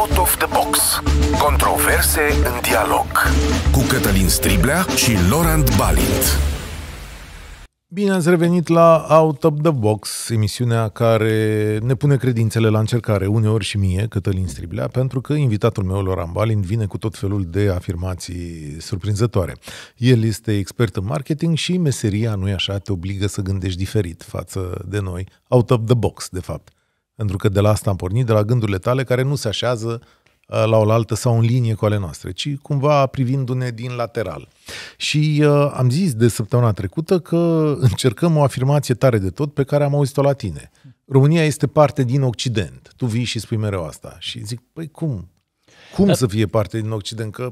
Out of the Box. Controverse în dialog. Cu Cătălin Striblea și Laurent Balint. Bine ați revenit la Out of the Box, emisiunea care ne pune credințele la încercare, uneori și mie, Cătălin Striblea, pentru că invitatul meu, Loran Balin, vine cu tot felul de afirmații surprinzătoare. El este expert în marketing și meseria, nu-i așa, te obligă să gândești diferit față de noi, out of the box, de fapt. Pentru că de la asta am pornit, de la gândurile tale care nu se așează uh, la oaltă sau în linie cu ale noastre, ci cumva privindu-ne din lateral. Și uh, am zis de săptămâna trecută că încercăm o afirmație tare de tot pe care am auzit-o la tine. România este parte din Occident. Tu vii și spui mereu asta. Și zic, păi cum? Cum da. să fie parte din Occident? Că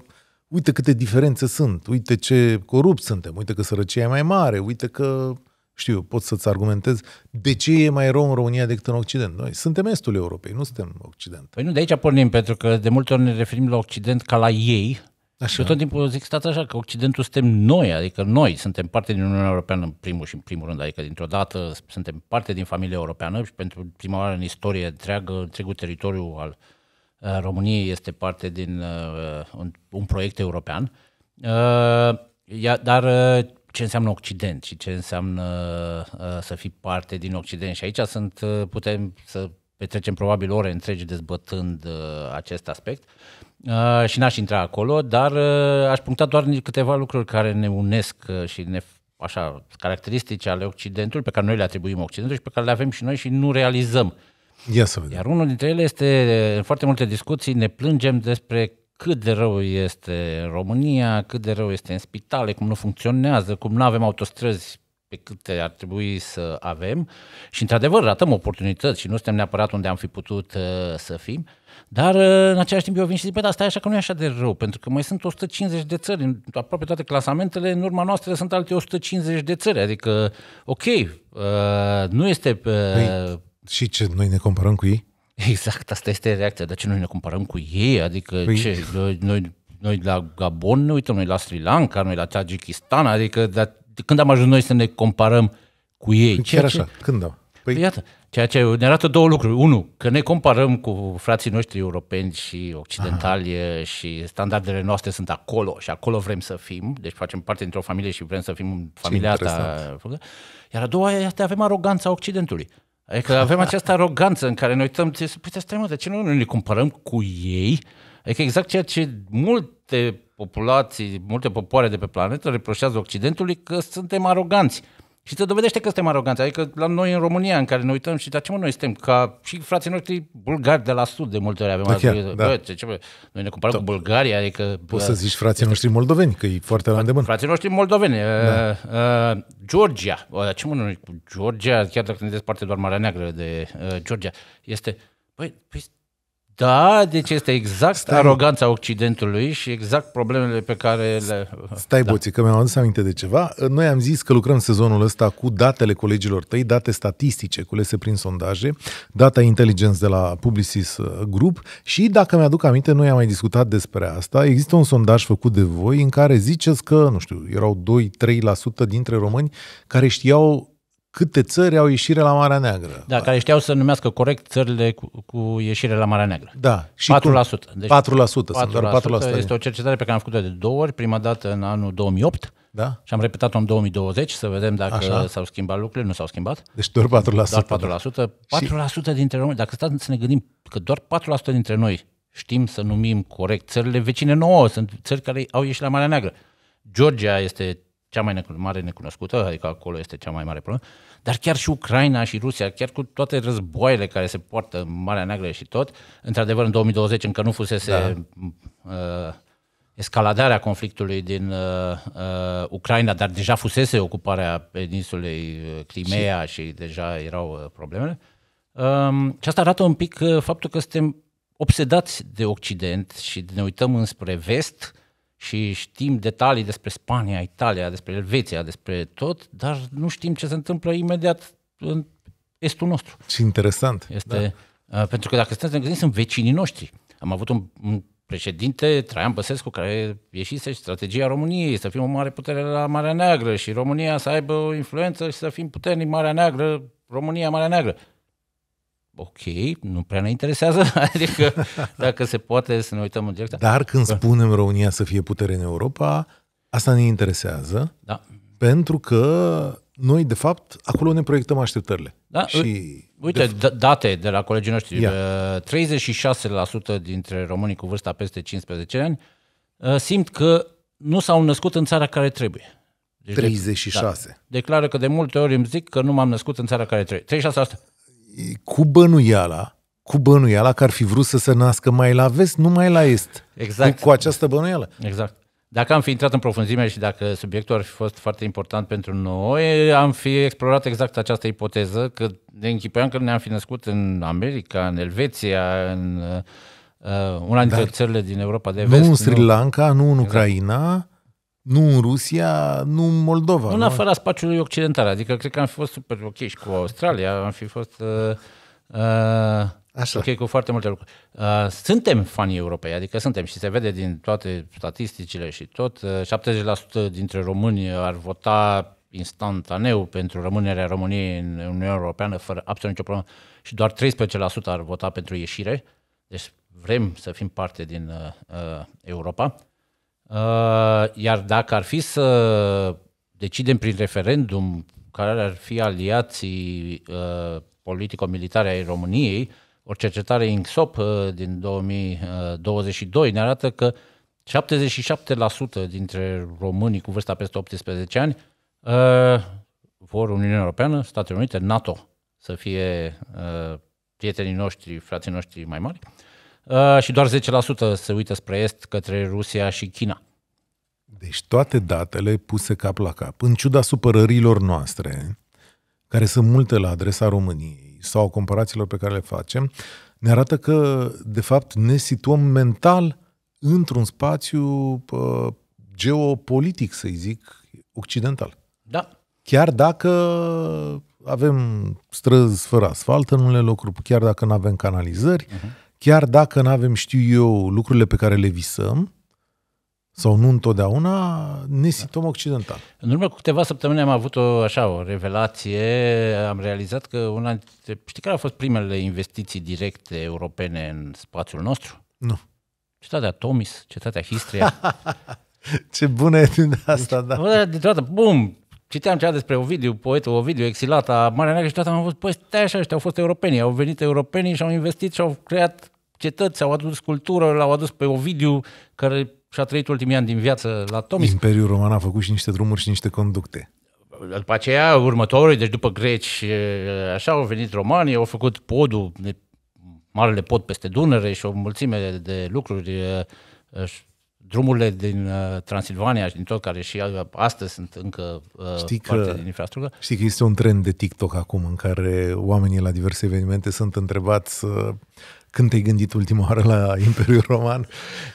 uite câte diferențe sunt, uite ce corupți suntem, uite că sărăcia e mai mare, uite că știu, pot să-ți argumentez de ce e mai rău în România decât în Occident. Noi suntem estul Europei, nu suntem Occident. Păi nu, de aici pornim, pentru că de multe ori ne referim la Occident ca la ei. Așa. Și eu tot timpul zic, stați așa, că Occidentul suntem noi, adică noi suntem parte din Uniunea Europeană în primul și în primul rând, adică dintr-o dată suntem parte din familia europeană și pentru prima oară în istorie întreagă, întregul teritoriu al uh, României este parte din uh, un, un proiect european. Uh, ia, dar uh, ce înseamnă Occident și ce înseamnă uh, să fii parte din Occident. Și aici sunt, uh, putem să petrecem probabil ore întregi dezbătând uh, acest aspect și n-aș intra acolo, dar aș puncta doar câteva lucruri care ne unesc și ne așa, caracteristici ale Occidentului, pe care noi le atribuim Occidentului și pe care le avem și noi și nu realizăm. Ia să vedem. Iar unul dintre ele este, în foarte multe discuții, ne plângem despre cât de rău este România, cât de rău este în spitale, cum nu funcționează, cum nu avem autostrăzi pe câte ar trebui să avem și într-adevăr ratăm oportunități și nu suntem neapărat unde am fi putut uh, să fim, dar uh, în același timp eu vin și zic, bă, păi da, stai așa că nu e așa de rău, pentru că mai sunt 150 de țări, în aproape toate clasamentele, în urma noastră sunt alte 150 de țări, adică, ok, uh, nu este... Uh, păi, și ce, noi ne comparăm cu ei? Exact, asta este reacția. De ce noi ne comparăm cu ei? Adică păi... ce? Noi, noi la Gabon ne uităm, noi la Sri Lanka, noi la Tajikistan, adică de, când am ajuns noi să ne comparăm cu ei? Păi chiar ce, așa, ce... când am? Păi... păi iată, ceea ce ne arată două lucruri. Unu, că ne comparăm cu frații noștri europeni și occidentali Aha. și standardele noastre sunt acolo și acolo vrem să fim, deci facem parte dintr-o familie și vrem să fim familia ta. Iar a doua este avem aroganța Occidentului. Adică avem această aroganță în care noi uităm, păi stai mă, de ce nu, nu ne cumpărăm cu ei? Adică exact ceea ce multe populații, multe popoare de pe planetă reproșează Occidentului că suntem aroganți. Și se dovedește că suntem aroganți. Adică la noi în România, în care ne uităm și, dar ce mă, noi suntem ca și frații noștri bulgari de la sud de multe ori avem da, chiar, da. Bă, ce, ce, bă, noi ne comparăm cu Bulgaria, adică... Poți să zici frații noștri moldoveni, că e foarte la îndemână. Frații noștri moldoveni. Da. Uh, uh, Georgia. Uh, ce mă, noi cu Georgia, chiar dacă ne desparte doar Marea Neagră de uh, Georgia, este... Băi, păi, da, deci este exact Stai. aroganța Occidentului și exact problemele pe care le... Stai da. că mi-am adus aminte de ceva. Noi am zis că lucrăm sezonul ăsta cu datele colegilor tăi, date statistice culese prin sondaje, data intelligence de la Publicis uh, Group și, dacă mi-aduc aminte, noi am mai discutat despre asta. Există un sondaj făcut de voi în care ziceți că, nu știu, erau 2-3% dintre români care știau câte țări au ieșire la Marea Neagră. Da, care știau să numească corect țările cu, cu ieșire la Marea Neagră. Da. Și 4%. Cum? Deci 4%, 4%, sunt doar 4%. Este o cercetare pe care am făcut-o de două ori, prima dată în anul 2008 da? și am repetat-o în 2020 să vedem dacă Așa. s-au schimbat lucrurile, nu s-au schimbat. Deci doar 4%. Doar 4%. 4% și... dintre noi, dacă stați să ne gândim că doar 4% dintre noi știm să numim corect țările vecine nouă, sunt țări care au ieșit la Marea Neagră. Georgia este cea mai mare necunoscută, adică acolo este cea mai mare problemă, dar chiar și Ucraina și Rusia, chiar cu toate războaiele care se poartă în Marea Neagră și tot, într-adevăr în 2020 încă nu fusese da. uh, escaladarea conflictului din uh, uh, Ucraina, dar deja fusese ocuparea peninsulei uh, Crimea și, și deja erau uh, problemele. Um, și asta arată un pic uh, faptul că suntem obsedați de Occident și ne uităm înspre vest și știm detalii despre Spania, Italia, despre Elveția, despre tot, dar nu știm ce se întâmplă imediat în estul nostru. Și interesant. Este, da. Pentru că dacă stăm să ne gândim, sunt vecinii noștri. Am avut un, un președinte, Traian Băsescu, care ieșise și strategia României, să fim o mare putere la Marea Neagră și România să aibă o influență și să fim puternic Marea Neagră, România Marea Neagră ok, nu prea ne interesează, adică dacă se poate să ne uităm în direcția. Dar când spunem România să fie putere în Europa, asta ne interesează, da. pentru că noi, de fapt, acolo ne proiectăm așteptările. Da, și uite, de f- da, date de la colegii noștri. Ia. 36% dintre românii cu vârsta peste 15 ani uh, simt că nu s-au născut în țara care trebuie. Deci 36. Da, declară că de multe ori îmi zic că nu m-am născut în țara care trebuie. 36%. asta cu bănuiala, cu bănuiala că ar fi vrut să se nască mai la vest, nu mai la est. Exact. Cu, cu această bănuială. Exact. Dacă am fi intrat în profunzime și dacă subiectul ar fi fost foarte important pentru noi, am fi explorat exact această ipoteză, că ne închipuiam că ne-am fi născut în America, în Elveția, în uh, una dintre Dar țările din Europa de vest. Nu în Sri Lanka, nu, nu în exact. Ucraina, nu în Rusia, nu în Moldova. Nu, în afara spațiului occidental. Adică cred că am fi fost super ok și cu Australia, am fi fost uh, uh, Așa. ok cu foarte multe lucruri. Uh, suntem fanii europei, adică suntem și se vede din toate statisticile și tot. Uh, 70% dintre români ar vota instantaneu pentru rămânerea României în Uniunea Europeană fără absolut nicio problemă și doar 13% ar vota pentru ieșire. Deci vrem să fim parte din uh, uh Europa. Uh, iar dacă ar fi să decidem prin referendum care ar fi aliații uh, politico-militare ai României, o cercetare INXOP uh, din 2022 ne arată că 77% dintre românii cu vârsta peste 18 ani vor Uniunea Europeană, Statele Unite, NATO să fie prietenii noștri, frații noștri mai mari. Uh, Uh, și doar 10% se uită spre est, către Rusia și China. Deci toate datele puse cap la cap, în ciuda supărărilor noastre, care sunt multe la adresa României, sau comparațiilor pe care le facem, ne arată că, de fapt, ne situăm mental într-un spațiu pă, uh, geopolitic, să zic, occidental. Da. Chiar dacă avem străzi fără asfalt în unele locuri, chiar dacă nu avem canalizări, uh-huh chiar dacă nu avem, știu eu, lucrurile pe care le visăm, sau nu întotdeauna, ne situăm da. occidental. În urmă cu câteva săptămâni am avut o, așa, o revelație. Am realizat că una dintre... Știi care au fost primele investiții directe europene în spațiul nostru? Nu. Cetatea Tomis, cetatea Histria. Ce bună e din asta, da. de o dată, bum, Citeam cea despre Ovidiu, poetul Ovidiu, exilata, Marea Neagră și toată am văzut, păi stai așa, ăștia au fost europenii, au venit europenii și au investit și au creat cetăți, au adus cultură, l-au adus pe Ovidiu, care și-a trăit ultimii ani din viață la Tomis. Imperiul Roman a făcut și niște drumuri și niște conducte. După aceea, următorii, deci după greci, așa au venit romanii, au făcut podul, marele pod peste Dunăre și o mulțime de lucruri drumurile din uh, Transilvania și din tot, care și uh, astăzi sunt încă uh, știi că, parte din infrastructură. Știi că este un trend de TikTok acum în care oamenii la diverse evenimente sunt întrebați când te-ai gândit ultima oară la Imperiul Roman?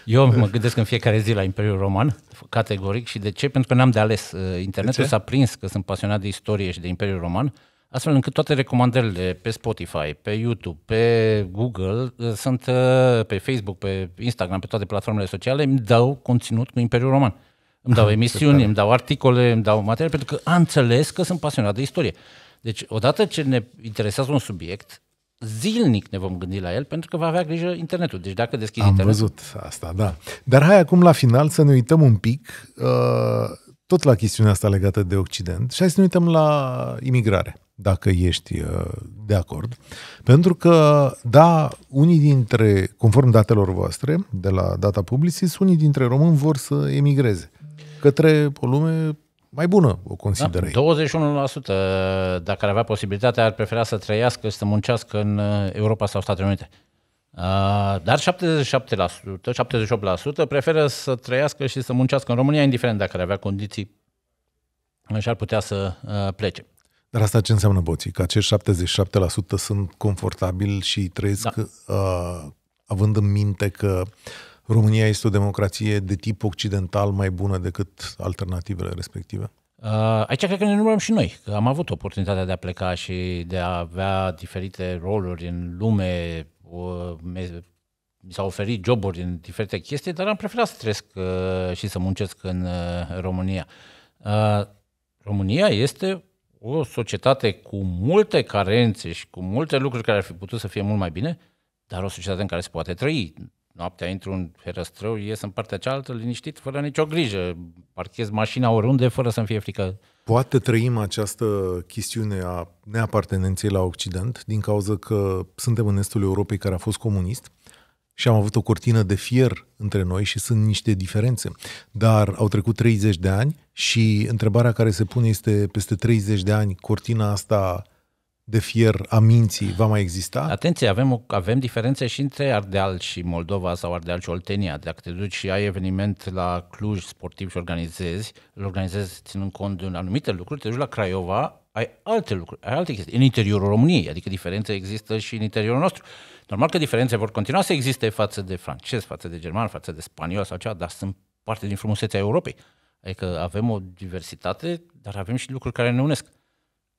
Eu mă gândesc în fiecare zi la Imperiul Roman, categoric. Și de ce? Pentru că n-am de ales. Internetul de s-a prins că sunt pasionat de istorie și de Imperiul Roman. Uh, astfel încât toate recomandările pe Spotify, pe YouTube, pe Google, uh, sunt uh, pe Facebook, pe Instagram, pe toate platformele sociale, îmi dau conținut cu Imperiul Roman. Îmi dau emisiuni, îmi dau articole, îmi dau materiale, pentru că am înțeles că sunt pasionat de istorie. Deci, odată ce ne interesează un subiect, zilnic ne vom gândi la el pentru că va avea grijă internetul. Deci dacă deschizi Am internetul... Am văzut asta, da. Dar hai acum la final să ne uităm un pic uh, tot la chestiunea asta legată de Occident și hai să ne uităm la imigrare dacă ești uh, de acord. Pentru că, da, unii dintre, conform datelor voastre, de la data publicis, unii dintre români vor să emigreze către o lume mai bună, o consideră da, 21% uh, dacă ar avea posibilitatea, ar prefera să trăiască, să muncească în uh, Europa sau Statele Unite. Dar 77%, 78% preferă să trăiască și să muncească în România, indiferent dacă ar avea condiții și ar putea să plece. Dar asta ce înseamnă boții? Că acești 77% sunt confortabil și trăiesc da. uh, având în minte că România este o democrație de tip occidental mai bună decât alternativele respective? Uh, aici cred că ne numărăm și noi, că am avut oportunitatea de a pleca și de a avea diferite roluri în lume, mi s-au oferit joburi în diferite chestii, dar am preferat să trăiesc uh, și să muncesc în uh, România. România este o societate cu multe carențe și cu multe lucruri care ar fi putut să fie mult mai bine, dar o societate în care se poate trăi. Noaptea intru în herăstrău, ies în partea cealaltă, liniștit, fără nicio grijă. Parchez mașina oriunde, fără să-mi fie frică. Poate trăim această chestiune a neapartenenței la Occident, din cauza că suntem în estul Europei care a fost comunist, și am avut o cortină de fier între noi și sunt niște diferențe. Dar au trecut 30 de ani și întrebarea care se pune este peste 30 de ani cortina asta de fier a minții va mai exista? Atenție, avem, o, avem diferențe și între Ardeal și Moldova sau Ardeal și Oltenia. Dacă te duci și ai eveniment la Cluj sportiv și organizezi, îl organizezi ținând cont de anumite lucruri, te duci la Craiova, ai alte lucruri, ai alte chestii în interiorul României, adică diferențe există și în interiorul nostru. Normal că diferențe vor continua să existe față de francez, față de german, față de spaniol sau cea, dar sunt parte din frumusețea Europei. Adică avem o diversitate, dar avem și lucruri care ne unesc.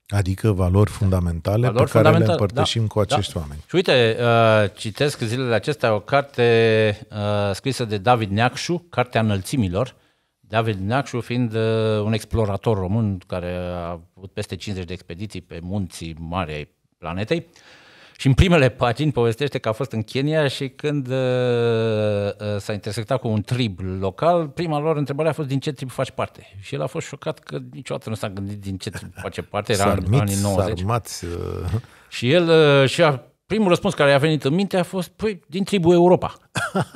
Adică valori fundamentale valori pe care fundamentale, le împărtășim da, cu da. acești da. oameni. Și uite, uh, citesc zilele acestea o carte uh, scrisă de David Neacșu, Cartea Înălțimilor, uh, David Neacșu fiind uh, un explorator român care a avut peste 50 de expediții pe munții mari ai planetei, și în primele pagini povestește că a fost în Kenya și când uh, uh, s-a intersectat cu un trib local, prima lor întrebare a fost din ce trib faci parte. Și el a fost șocat că niciodată nu s-a gândit din ce trib face parte, era sarmiți, în anii 90. uh... Și el și-a primul răspuns care a venit în minte a fost, păi, din tribul Europa.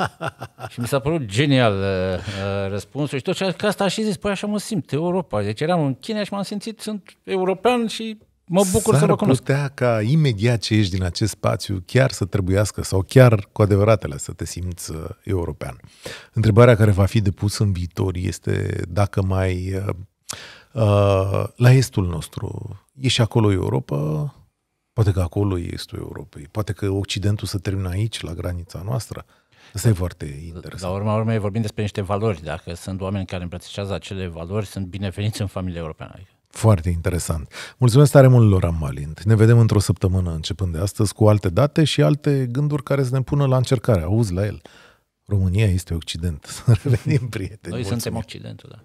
și mi s-a părut genial uh, uh, răspunsul și tot ce că asta a și zis, păi așa mă simt, Europa. Deci eram în China și m-am simțit, sunt european și mă bucur să S-ar putea ca imediat ce ești din acest spațiu chiar să trebuiască sau chiar cu adevăratele să te simți uh, european. Întrebarea care va fi depusă în viitor este dacă mai uh, uh la estul nostru e și acolo Europa, Poate că acolo e estul Europei, poate că Occidentul se termină aici, la granița noastră. Asta e foarte interesant. La urma urmei vorbim despre niște valori. Dacă sunt oameni care îmbrățișează acele valori, sunt bineveniți în familia europeană. Adică- foarte interesant. Mulțumesc tare mult, Loran Malint. Ne vedem într-o săptămână începând de astăzi cu alte date și alte gânduri care să ne pună la încercare. Auzi la el. România este Occident. revenim, prieteni. Noi Mulțumesc. suntem Occidentul, da.